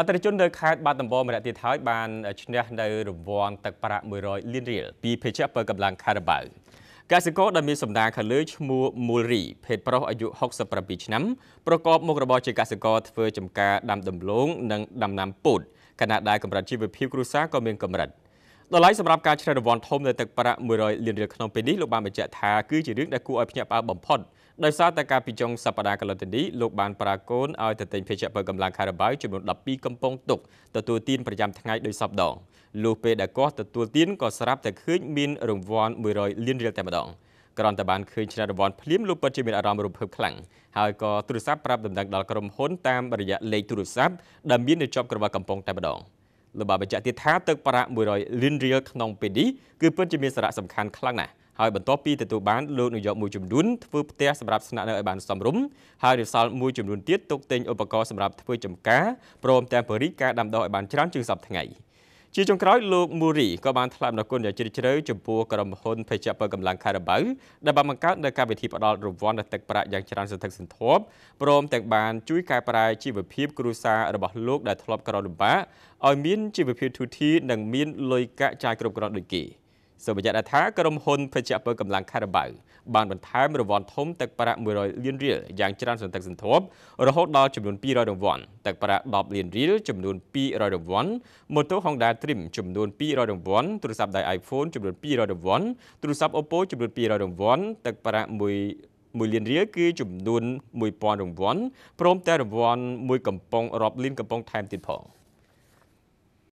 អតិថិជននៅខេត្តបាត់ដំបងម្នាក់ទៀតហើយបានឈ្នះនៅរង្វាន់ទឹកប្រាក់100លានរៀលពីភេជ្ជៈពើកម្លាំងខារ៉ាបាវកសិករដែលមានសម្ដារខាងលើឈ្មោះមូលរីភេទប្រុសអាយុ67ឆ្នាំ ប្រកបមុខរបរជាកសិករធ្វើចំការដាំដំឡូងនិងដាំណាំពោតខណៈដែលកម្រិតជីវភាពគ្រួសារក៏មានកម្រិត។តម្លៃសម្រាប់ការឆ្លៃរង្វាន់ធំនៅទឹកប្រាក់100លានរៀលក្នុងពេលនេះលោកបានបញ្ជាក់ថាគឺជារឿងដែលគួរឲ្យភ្ញាក់ផ្អើលបំផុតដោយសារតែការពីចុងសប្តាហ៍កន្លងទៅនេះលោកបានប្រាកូនឲ្យទៅទិញភេសជ្ជៈបើកម្លាំងខារបៅចំនួន12កំប៉ុងទុកទទួលទានប្រចាំថ្ងៃដោយសពដងលុះពេលដែលគាត់ទទួលទានក៏ស្រាប់តែឃើញមានរង្វាន់100លានរៀលតែម្ដងក្រំតែបានឃើញឆ្នះរង្វាន់ភ្លាមលោកពិតជាមានអារម្មណ៍រំភើបខ្លាំងហើយក៏ទូរស័ព្ទប្រាប់ដំណឹងដល់ក្រុមហ៊ុនតាមរយៈលេខទូរស័ព្ទដែលមាននៅជាប់ក្រវ៉ាកំប៉ុងតែម្ដង។លោកបានបញ្ជាក់ទៀតថាទឹកប្រាក់100លានរៀលក្នុងពេលនេះគឺពិតជាមានសារៈសំខាន់ខ្លាំងណាស់ហើយបន្ទាប់ពីទទួលបានលោកនាយកមួយចំនួនធ្វើផ្ទះសម្រាប់ស្នាក់នៅឲ្យបានសមរម្យហើយរិះសល់មួយចំនួនទៀតទុកទិញឧបករណ៍សម្រាប់ធ្វើចម្ការព្រមទាំងបរិការដាំដុះឲ្យបានច្រើនជាងសពថ្ងៃ។ជាចុងក្រោយលោកមូរីក៏បានថ្លែងអំណរគុណយ៉ាងជ្រាលជ្រៅចំពោះក្រុមហ៊ុនភេជ្ជៈពើកម្លាំងខារបៅដែលបានបង្កើតនៅកម្មវិធីផ្តល់រង្វាន់ដល់ទឹកប្រាក់យ៉ាងច្រើនសន្ធឹកសន្ធាប់ព្រមទាំងបានជួយកែប្រែជីវភាព គ្រួសាររបស់លោកដែលធ្លាប់ក្រលំបាកឲ្យមានជីវភាពធូរធារនិងមានលុយកាក់ចាយគ្រប់គ្រាន់ដូចគេ។សូមបញ្ជាក់ថាក្រុមហ៊ុនភេជ្ជៈពើកម្លាំងខារបៅបានបន្ថែមរង្វាន់ធំទឹកប្រាក់100លានរៀលយ៉ាងច្រើនសន្ធឹកសន្ធាប់រហូតដល់ចំនួន200រង្វាន់ទឹកប្រាក់10លានរៀលចំនួន200រង្វាន់ម៉ូតូ Honda Trim ចំនួន200រង្វាន់ទូរស័ព្ទដៃ iPhone ចំនួន200រង្វាន់ទូរស័ព្ទ Oppo ចំនួន200រង្វាន់ទឹកប្រាក់1 1លានរៀលគឺ ចំនួន1000រង្វាន់ព្រមទាំងរង្វាន់មួយកំប៉ុងរាប់លានកំប៉ុងថែមទៀតផង។